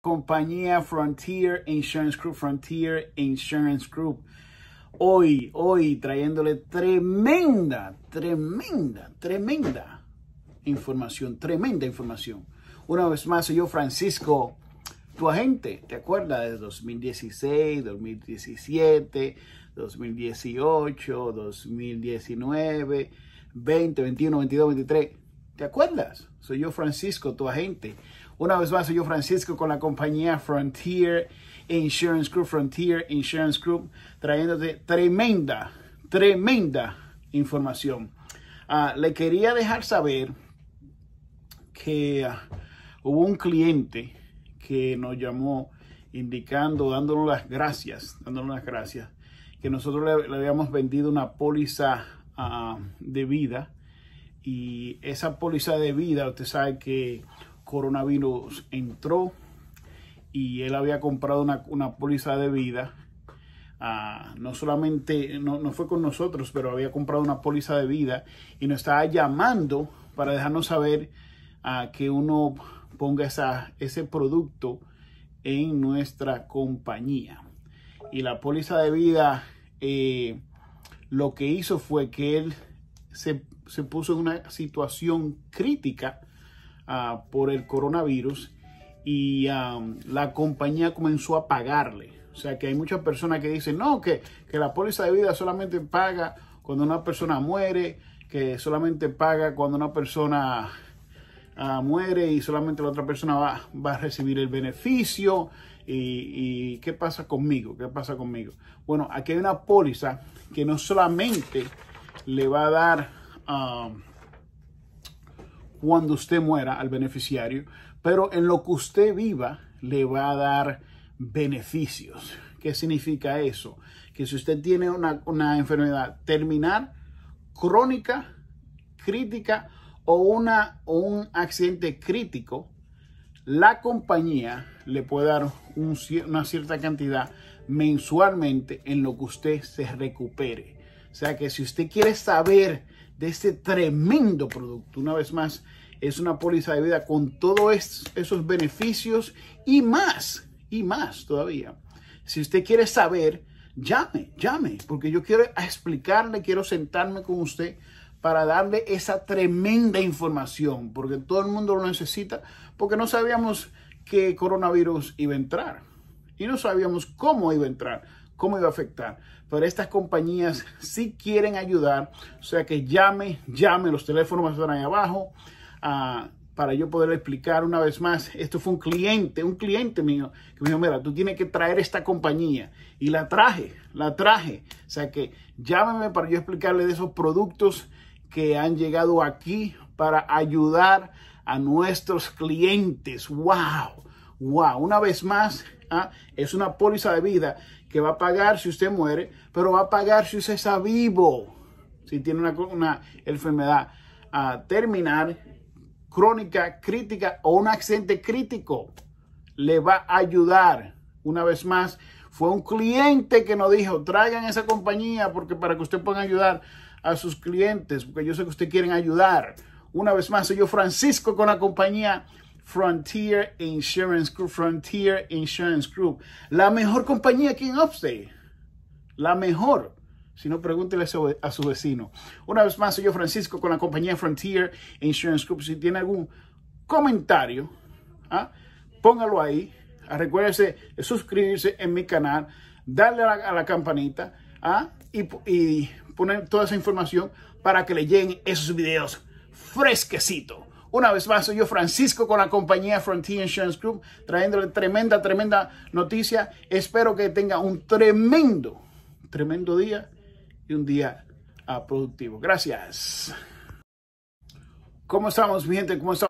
compañía Frontier Insurance Group, Frontier Insurance Group. Hoy, hoy trayéndole tremenda, tremenda, tremenda información, tremenda información. Una vez más, soy yo, Francisco, tu agente. ¿Te acuerdas de 2016, 2017, 2018, 2019, 20, 21, 22, 23? ¿Te acuerdas? Soy yo Francisco, tu agente. Una vez más, soy yo Francisco con la compañía Frontier Insurance Group, Frontier Insurance Group, trayéndote tremenda, tremenda información. Ah, le quería dejar saber que ah, hubo un cliente que nos llamó indicando, dándonos las gracias, dándonos las gracias, que nosotros le, habíamos vendido una póliza ah, de vida y esa póliza de vida, usted sabe que coronavirus entró y él había comprado una, póliza de vida. Ah, no solamente, no, fue con nosotros, pero había comprado una póliza de vida y nos estaba llamando para dejarnos saber a ah, que uno ponga esa, ese producto en nuestra compañía. Y la póliza de vida eh, lo que hizo fue que él se, puso en una situación crítica ah, por el coronavirus y la compañía comenzó a pagarle. O sea que hay muchas personas que dicen, no, que, la póliza de vida solamente paga cuando una persona muere, que solamente paga cuando una persona ah, muere y solamente la otra persona va, a recibir el beneficio. Y, qué pasa conmigo, qué pasa conmigo. Bueno, aquí hay una póliza que no solamente le va a dar um, cuando usted muera al beneficiario, pero en lo que usted viva le va a dar beneficios. ¿Qué significa eso? Que si usted tiene una, enfermedad terminal, crónica, crítica o, una, un accidente crítico, la compañía le puede dar una cierta cantidad mensualmente en lo que usted se recupere sea que si usted quiere saber de este tremendo producto, una vez más, es una póliza de vida con todos esos beneficios y más, y más todavía. Si usted quiere saber, llame, llame, porque yo quiero explicarle, quiero sentarme con usted para darle esa tremenda información, porque todo el mundo lo necesita, porque no sabíamos que coronavirus iba a entrar y no sabíamos cómo iba a entrar cómo iba a afectar. Pero estas compañías sí quieren ayudar. O sea que llame, llame. Los teléfonos están ahí abajo. Ah, para yo poder explicar una vez más, esto fue un cliente, un cliente mío, que me dijo, mira, tú tienes que traer esta compañía. Y la traje, la traje. O sea que llámeme para yo explicarle de esos productos que han llegado aquí para ayudar a nuestros clientes. ¡Wow! ¡Wow! Una vez más, ¿ah? Es una póliza de vida que va a pagar si usted muere, pero va a pagar si usted está vivo, si tiene una, enfermedad a terminar, crónica, crítica o un accidente crítico. Le va a ayudar. Una vez más, fue un cliente que nos dijo, traigan esa compañía porque para que usted pueda ayudar a sus clientes, porque yo sé que usted quieren ayudar. Una vez más, soy yo Francisco con la compañía Frontier Insurance Group. Frontier Insurance Group. La mejor compañía aquí en Upstate. La mejor. Si no, pregúntele a su vecino. Una vez más, soy yo, Francisco, con la compañía Frontier Insurance Group. Si tiene algún comentario, ¿ah? póngalo ahí. Recuérdese de suscribirse en mi canal, darle a la, campanita ¿ah? y, y poner toda esa información para que le lleguen esos videos fresquecitos. Una vez más, soy yo Francisco con la compañía Frontier Insurance Group, trayéndole tremenda, tremenda noticia. Espero que tenga un tremendo, tremendo día y un día productivo. Gracias. ¿Cómo estamos, mi gente? ¿Cómo estamos?